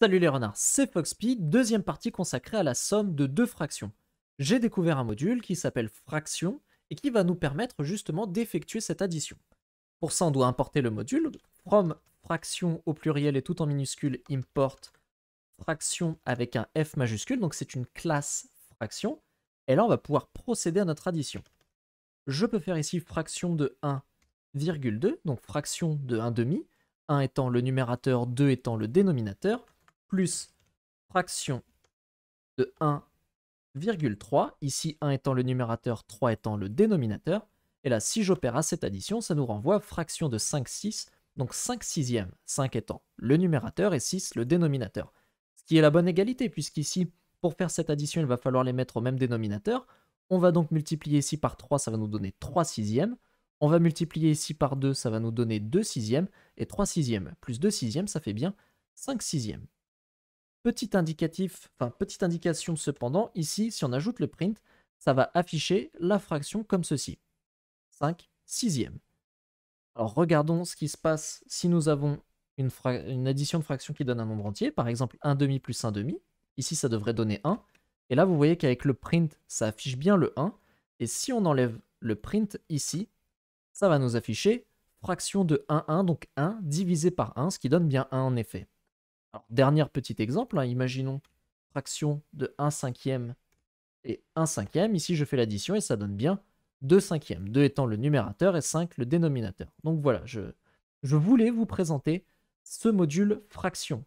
Salut les renards, c'est Foxpy, deuxième partie consacrée à la somme de deux fractions. J'ai découvert un module qui s'appelle fraction et qui va nous permettre justement d'effectuer cette addition. Pour ça, on doit importer le module from fraction au pluriel et tout en minuscule import fraction avec un F majuscule, donc c'est une classe fraction. Et là, on va pouvoir procéder à notre addition. Je peux faire ici fraction de 1,2, donc fraction de 1,5, 1 étant le numérateur, 2 étant le dénominateur plus fraction de 1,3, ici 1 étant le numérateur, 3 étant le dénominateur. Et là, si j'opère à cette addition, ça nous renvoie fraction de 5 6, donc 5 sixièmes, 5 étant le numérateur et 6 le dénominateur. Ce qui est la bonne égalité, puisqu'ici, pour faire cette addition, il va falloir les mettre au même dénominateur. On va donc multiplier ici par 3, ça va nous donner 3 sixièmes. On va multiplier ici par 2, ça va nous donner 2 sixièmes. Et 3 sixièmes plus 2 sixièmes, ça fait bien 5 sixièmes indicatif, enfin petite indication cependant, ici, si on ajoute le print, ça va afficher la fraction comme ceci. 5 sixième. Alors regardons ce qui se passe si nous avons une, addition de fractions qui donne un nombre entier, par exemple 1 demi plus 1 demi. Ici, ça devrait donner 1. Et là, vous voyez qu'avec le print, ça affiche bien le 1. Et si on enlève le print ici, ça va nous afficher fraction de 1, 1, donc 1 divisé par 1, ce qui donne bien 1 en effet dernier petit exemple, hein, imaginons fraction de 1 cinquième et 1 cinquième. Ici, je fais l'addition et ça donne bien 2 cinquièmes. 2 étant le numérateur et 5 le dénominateur. Donc voilà, je voulais vous présenter ce module fraction.